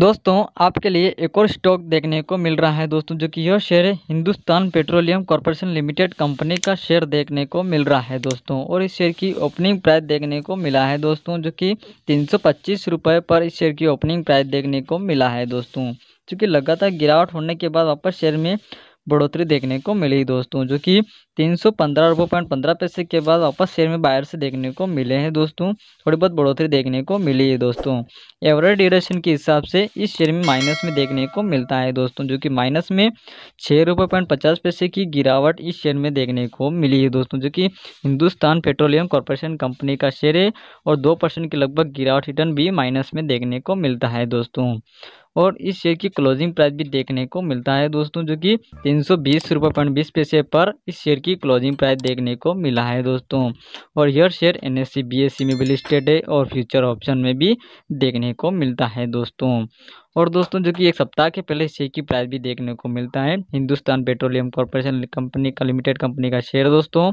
दोस्तों आपके लिए एक और स्टॉक देखने को मिल रहा है दोस्तों जो कि यह शेयर है Hindustan Petroleum Corporation Limited company का शेयर देखने को मिल रहा है दोस्तों और इस शेयर की ओपनिंग प्राइस देखने को मिला है दोस्तों जो कि तीन रुपए पर इस शेयर की ओपनिंग प्राइस देखने को मिला है दोस्तों चूँकि लगातार गिरावट होने के बाद वापस शेयर में बढ़ोतरी देखने को मिली दोस्तों जो कि तीन सौ पंद्रह रुपये पॉइंट पंद्रह पैसे के बाद वापस शेयर में बायर से देखने को मिले हैं दोस्तों थोड़ी बहुत बढ़ोतरी देखने को मिली है दोस्तों एवरेज ड्यूरेशन के हिसाब से इस शेयर में माइनस में देखने को मिलता है दोस्तों जो कि माइनस में छः रुपये पॉइंट पचास पैसे की गिरावट इस शेयर में देखने को मिली है दोस्तों जो कि हिंदुस्तान पेट्रोलियम कॉरपोरेशन कंपनी का शेयर है और दो परसेंट के लगभग गिरावट रिटर्न भी माइनस में देखने को मिलता है दोस्तों और इस शेयर की क्लोजिंग प्राइस भी देखने को मिलता है दोस्तों जो कि तीन सौ बीस रुपये पॉइंट बीस पैसे पर इस शेयर की क्लोजिंग प्राइस देखने को मिला है दोस्तों और यह share N S e, e में भी लिस्टेड है और फ्यूचर ऑप्शन में भी देखने को मिलता है दोस्तों और दोस्तों जो कि एक सप्ताह के पहले शेयर की प्राइस भी देखने को मिलता है हिंदुस्तान पेट्रोलियम कॉरपोरेशन कंपनी का लिमिटेड कंपनी का शेयर दोस्तों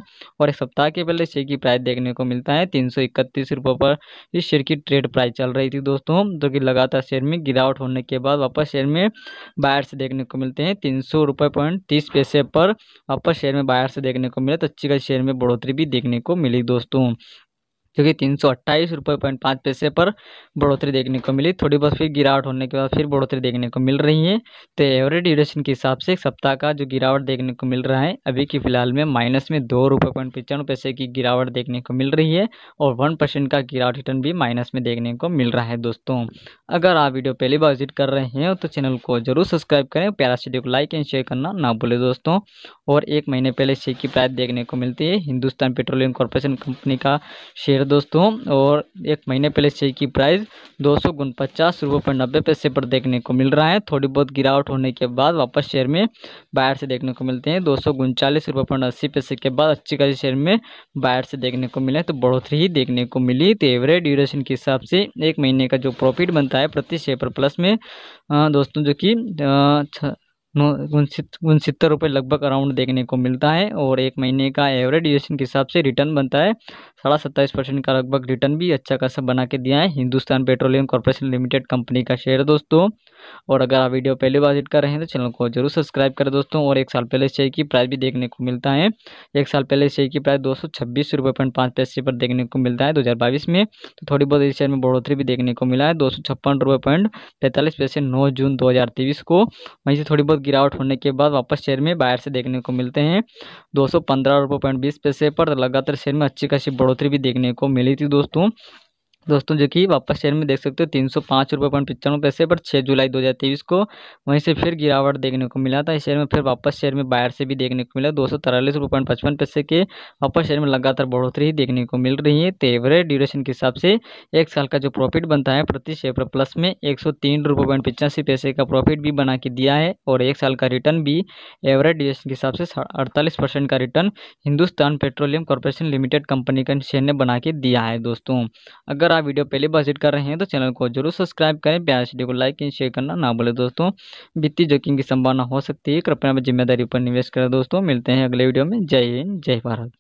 और एक सप्ताह के पहले शेयर की प्राइस देखने को मिलता है तीन सौ इकतीस रुपये पर इस शेयर की ट्रेड प्राइस चल रही थी दोस्तों जो कि लगातार शेयर में गिरावट होने के बाद वापस शेयर में से देखने को मिलते हैं तीन सौ पॉइंट तीस पैसे पर वापस शेयर में से देखने को मिले तो अच्छी खासी शेयर में बढ़ोतरी भी देखने को मिली दोस्तों जो कि तीन सौ अट्ठाईस रुपये पॉइंट पाँच पैसे पर बढ़ोतरी देखने को मिली थोड़ी बहुत फिर गिरावट होने के बाद फिर बढ़ोतरी देखने को मिल रही है तो एवरेज ड्यूरेशन के हिसाब से एक सप्ताह का जो गिरावट देखने को मिल रहा है अभी की फिलहाल में माइनस में दो रुपये पॉइंट पचानवे पैसे की गिरावट देखने को मिल रही है और वन परसेंट का गिरावट रिटर्न भी माइनस में देखने को मिल रहा है दोस्तों अगर आप वीडियो पहली बार विजिट कर रहे हैं तो चैनल को जरूर सब्सक्राइब करें प्यारा वीडियो को लाइक एंड शेयर करना ना भूलें दोस्तों और एक महीने पहले शेयर की प्राइस देखने को मिलती है हिंदुस्तान पेट्रोलियम कॉरपोरेशन कंपनी का शेयर मेरे दोस्तों और एक महीने पहले शेयर की प्राइस दो सौ उनपचास रुपये पर नब्बे पैसे पर देखने को मिल रहा है थोड़ी बहुत गिरावट होने के बाद वापस शेयर में बायर से देखने को मिलते हैं दो सौ उनचालीस रुपये पर अस्सी पैसे के बाद अच्छी खासी शेयर में बायर से देखने को मिले तो बढ़ोतरी ही देखने को मिली तो एवरेज ड्यूरेशन के हिसाब से एक महीने का जो प्रॉफिट बनता है प्रति शेयर पर प्लस में दोस्तों जो कि नौ उनसत्तर रुपये लगभग अराउंड देखने को मिलता है और एक महीने का एवरेज ड्यूरेशन के हिसाब से रिटर्न बनता है साढ़ा सत्ताईस परसेंट का लगभग रिटर्न भी अच्छा खासा बना के दिया है Hindustan Petroleum Corporation Limited company का शेयर दोस्तों और अगर आप वीडियो पहले बार विजिट कर रहे हैं तो चैनल को जरूर सब्सक्राइब करें दोस्तों और एक साल पहले शेयर की प्राइस भी देखने को मिलता है एक साल पहले शेयर की प्राइस दो सौ छब्बीस रुपये पॉइंट पाँच पैसे पर देखने को मिलता है दो हज़ार बाईस में तो थोड़ी बहुत इस शेयर में बढ़ोतरी भी देखने को मिला है दो सौ छप्पन रुपये पॉइंट पैंतालीस पैसे नौ जून दो हज़ार तेईस को वहीं से थोड़ी बहुत गिरावट होने के बाद वापस शेयर में बाहर से देखने को मिलते हैं दो सौ पंद्रह रुपये पॉइंट बीस पैसे पर लगातार शेयर में अच्छी खासी बढ़ोतरी भी देखने को मिली थी दोस्तों दोस्तों जो कि वापस शेयर में देख सकते हो तीन सौ पाँच रुपये पॉइंट पचानवे पैसे पर छः जुलाई दो हज़ार तेईस को वहीं से फिर गिरावट देखने को मिला था इस शेयर में फिर वापस शेयर में बायर से भी देखने को मिला दो सौ तिरालीस रुपये पॉइंट पचपन पैसे के वापस शेयर में लगातार बढ़ोतरी ही देखने को मिल रही है तो एवरेज ड्यूरेशन के हिसाब से एक साल का जो प्रॉफिट बनता है प्रति शेयर पर प्लस में एक सौ तीन रुपये पॉइंट पचासी पैसे का प्रॉफिट भी बना के दिया है और एक साल का रिटर्न भी एवरेज ड्यूरेशन के हिसाब से अड़तालीस परसेंट का return Hindustan Petroleum Corporation Limited company का शेयर ने बना के दिया है दोस्तों अगर आप वीडियो पहले बार कर रहे हैं तो चैनल को जरूर सब्सक्राइब करें प्यार वीडियो को लाइक एंड शेयर करना ना भूलें दोस्तों वित्तीय जोखिम की संभावना हो सकती है कृपया जिम्मेदारी पर निवेश करें दोस्तों मिलते हैं अगले वीडियो में जय हिंद जय भारत